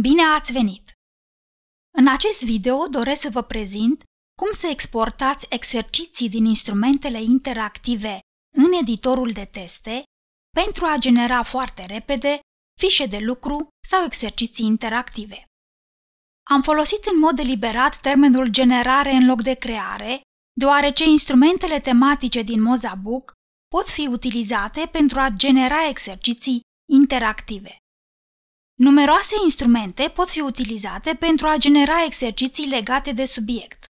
Bine ați venit! În acest video doresc să vă prezint cum să exportați exerciții din instrumentele interactive în editorul de teste pentru a genera foarte repede fișe de lucru sau exerciții interactive. Am folosit în mod deliberat termenul generare în loc de creare, deoarece instrumentele tematice din Mozabook pot fi utilizate pentru a genera exerciții interactive. Numeroase instrumente pot fi utilizate pentru a genera exerciții legate de subiect.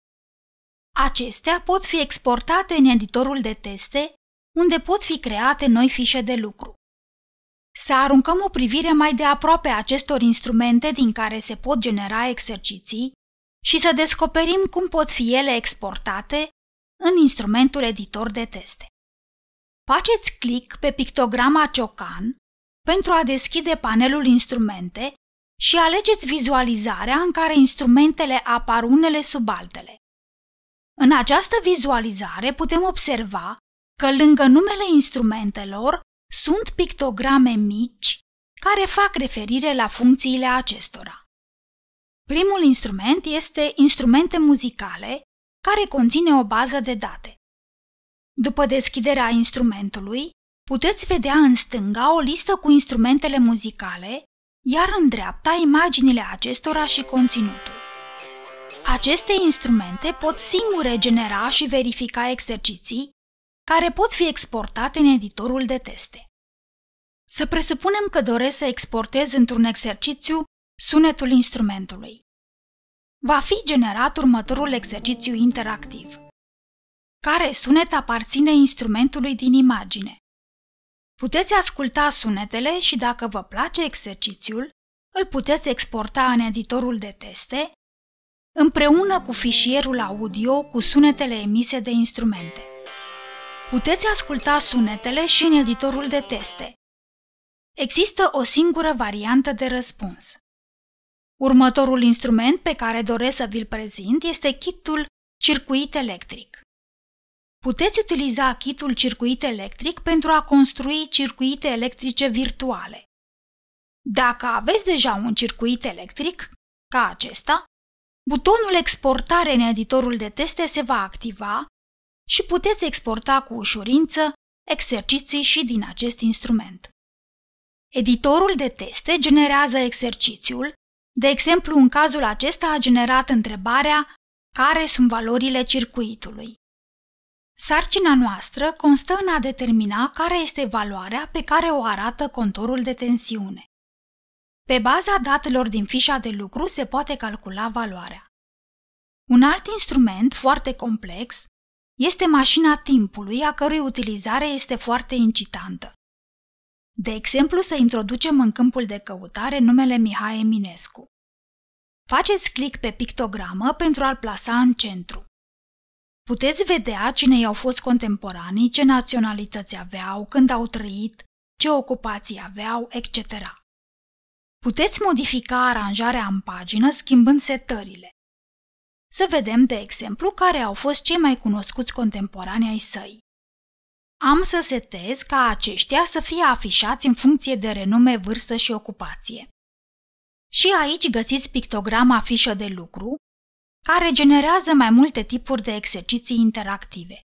Acestea pot fi exportate în editorul de teste, unde pot fi create noi fișe de lucru. Să aruncăm o privire mai de aproape acestor instrumente din care se pot genera exerciții și să descoperim cum pot fi ele exportate în instrumentul editor de teste. Faceți clic pe pictograma Ciocan pentru a deschide panelul instrumente și alegeți vizualizarea în care instrumentele apar unele sub altele. În această vizualizare putem observa că lângă numele instrumentelor sunt pictograme mici care fac referire la funcțiile acestora. Primul instrument este instrumente muzicale, care conține o bază de date. După deschiderea instrumentului, puteți vedea în stânga o listă cu instrumentele muzicale, iar în dreapta imaginile acestora și conținutul. Aceste instrumente pot singure genera și verifica exerciții care pot fi exportate în editorul de teste. Să presupunem că doresc să exportez într-un exercițiu sunetul instrumentului. Va fi generat următorul exercițiu interactiv – care sunet aparține instrumentului din imagine. Puteți asculta sunetele și dacă vă place exercițiul, îl puteți exporta în editorul de teste, împreună cu fișierul audio cu sunetele emise de instrumente. Puteți asculta sunetele și în editorul de teste. Există o singură variantă de răspuns. Următorul instrument pe care doresc să vi-l prezint este kitul circuit electric. Puteți utiliza kitul circuit electric pentru a construi circuite electrice virtuale. Dacă aveți deja un circuit electric, ca acesta, butonul Exportare în editorul de teste se va activa și puteți exporta cu ușurință exerciții și din acest instrument. Editorul de teste generează exercițiul, de exemplu, în cazul acesta a generat întrebarea care sunt valorile circuitului. Sarcina noastră constă în a determina care este valoarea pe care o arată contorul de tensiune. Pe baza datelor din fișa de lucru se poate calcula valoarea. Un alt instrument foarte complex este mașina timpului, a cărui utilizare este foarte incitantă. De exemplu, să introducem în câmpul de căutare numele Mihai Eminescu. Faceți click pe pictogramă pentru a-l plasa în centru. Puteți vedea cine i-au fost contemporanii, ce naționalități aveau, când au trăit, ce ocupații aveau, etc. Puteți modifica aranjarea în pagină schimbând setările. Să vedem, de exemplu, care au fost cei mai cunoscuți contemporani ai săi. Am să setez ca aceștia să fie afișați în funcție de renume, vârstă și ocupație. Și aici găsiți pictograma fișă de lucru, care generează mai multe tipuri de exerciții interactive.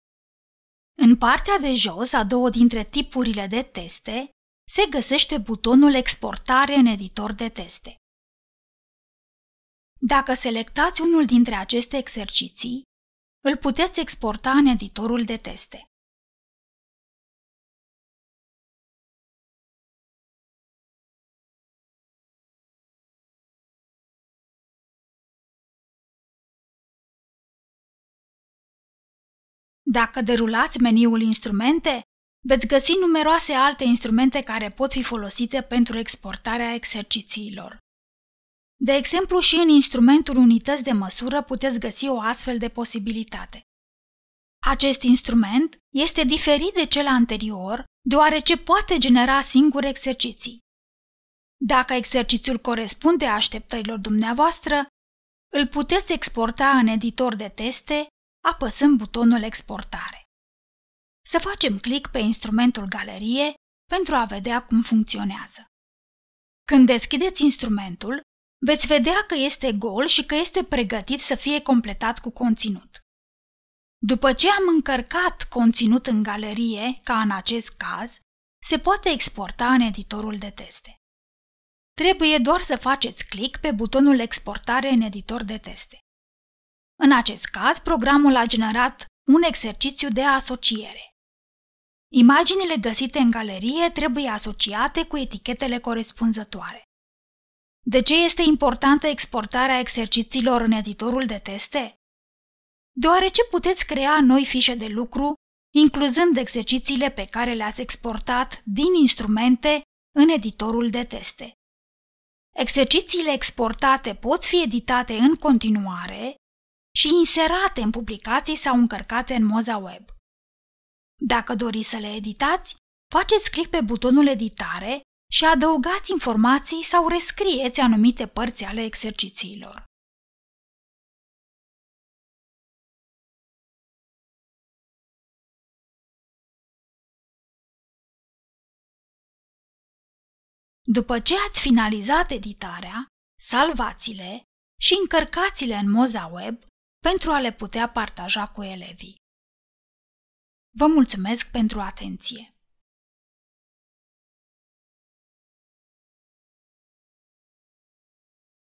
În partea de jos a două dintre tipurile de teste se găsește butonul Exportare în editor de teste. Dacă selectați unul dintre aceste exerciții, îl puteți exporta în editorul de teste. Dacă derulați meniul instrumente, veți găsi numeroase alte instrumente care pot fi folosite pentru exportarea exercițiilor. De exemplu, și în instrumentul unități de măsură puteți găsi o astfel de posibilitate. Acest instrument este diferit de cel anterior, deoarece poate genera singur exerciții. Dacă exercițiul corespunde așteptărilor dumneavoastră, îl puteți exporta în editor de teste apăsăm butonul Exportare. Să facem clic pe instrumentul Galerie pentru a vedea cum funcționează. Când deschideți instrumentul, veți vedea că este gol și că este pregătit să fie completat cu conținut. După ce am încărcat conținut în galerie, ca în acest caz, se poate exporta în editorul de teste. Trebuie doar să faceți clic pe butonul Exportare în editor de teste. În acest caz, programul a generat un exercițiu de asociere. Imaginile găsite în galerie trebuie asociate cu etichetele corespunzătoare. De ce este importantă exportarea exercițiilor în editorul de teste? Deoarece puteți crea noi fișe de lucru, incluzând exercițiile pe care le-ați exportat din instrumente în editorul de teste. Exercițiile exportate pot fi editate în continuare și inserate în publicații sau încărcate în moza web. Dacă doriți să le editați, faceți clic pe butonul editare și adăugați informații sau rescrieți anumite părți ale exercițiilor. După ce ați finalizat editarea, salvați-le și încărcați-le în moza web pentru a le putea partaja cu elevii. Vă mulțumesc pentru atenție!